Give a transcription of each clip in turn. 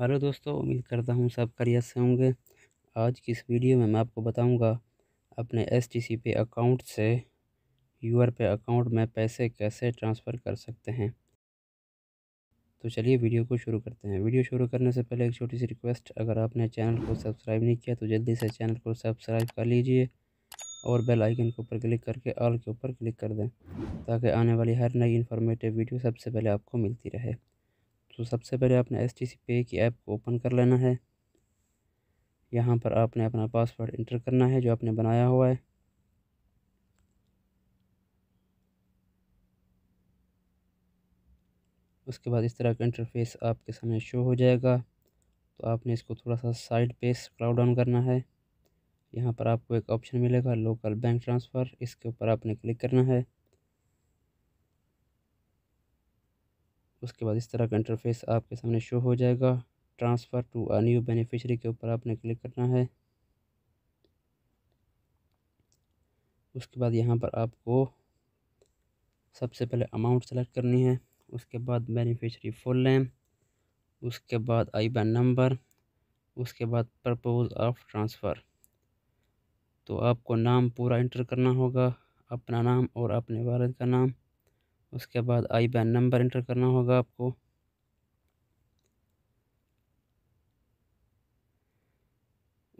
hello दोस्तों उम्मीद करता हूँ सब खरीत से होंगे आज की इस वीडियो में मैं आपको बताऊँगा अपने एस टी सी पे अकाउंट से आर पे अकाउंट में पैसे कैसे ट्रांसफ़र कर सकते हैं तो चलिए वीडियो को शुरू करते हैं वीडियो शुरू करने से पहले एक छोटी सी रिक्वेस्ट अगर आपने चैनल को सब्सक्राइब नहीं किया तो जल्दी से चैनल को सब्सक्राइब कर लीजिए और बेल आइकन के ऊपर क्लिक करके ऑल के ऊपर क्लिक कर दें ताकि आने वाली हर नई इन्फॉर्मेटिव वीडियो सबसे पहले आपको मिलती रहे तो सबसे पहले आपने एस टी सी पे की ऐप को ओपन कर लेना है यहाँ पर आपने अपना पासवर्ड इंटर करना है जो आपने बनाया हुआ है उसके बाद इस तरह का इंटरफेस आपके सामने शो हो जाएगा तो आपने इसको थोड़ा सा साइड पे स्क्रॉल डाउन करना है यहाँ पर आपको एक ऑप्शन मिलेगा लोकल बैंक ट्रांसफ़र इसके ऊपर आपने क्लिक करना है उसके बाद इस तरह का इंटरफेस आपके सामने शो हो जाएगा transfer to a new beneficiary के ऊपर आपने क्लिक करना है उसके बाद यहाँ पर आपको सबसे पहले अमाउंट सेलेक्ट करनी है उसके बाद बेनिफिशरी फुल नेम उसके बाद आई बैन नंबर उसके बाद प्रपोज ऑफ ट्रांसफ़र तो आपको नाम पूरा इंटर करना होगा अपना नाम और अपने वालद का नाम उसके बाद आई बैन नंबर इंटर करना होगा आपको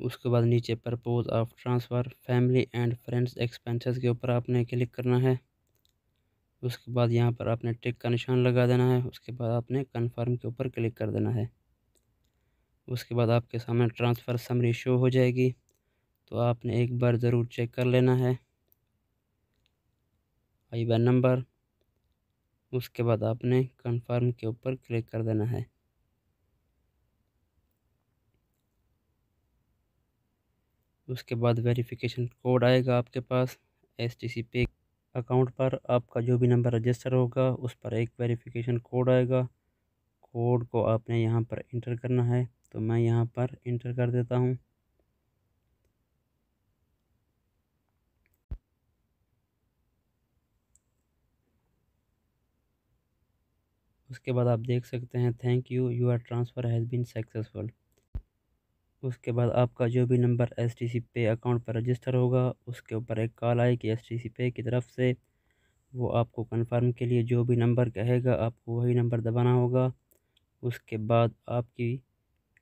उसके बाद नीचे purpose of transfer family and friends expenses के ऊपर आपने क्लिक करना है उसके बाद यहाँ पर आपने टिक का निशान लगा देना है उसके बाद आपने कन्फर्म के ऊपर क्लिक कर देना है उसके बाद आपके सामने ट्रांसफ़र समरी शो हो जाएगी तो आपने एक बार ज़रूर चेक कर लेना है आई बैन नंबर उसके बाद आपने कंफर्म के ऊपर क्लिक कर देना है उसके बाद वेरिफिकेशन कोड आएगा आपके पास एस टी सी पे अकाउंट पर आपका जो भी नंबर रजिस्टर होगा उस पर एक वेरिफिकेशन कोड आएगा कोड को आपने यहाँ पर इंटर करना है तो मैं यहाँ पर इंटर कर देता हूँ उसके बाद आप देख सकते हैं thank you your transfer has been successful उसके बाद आपका जो भी नंबर एस टी सी पे अकाउंट पर रजिस्टर होगा उसके ऊपर एक कॉल आएगी एस टी सी पे की तरफ से वो आपको कंफर्म के लिए जो भी नंबर कहेगा आपको वही नंबर दबाना होगा उसके बाद आपकी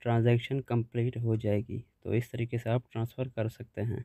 ट्रांजैक्शन कंप्लीट हो जाएगी तो इस तरीके से आप ट्रांसफ़र कर सकते हैं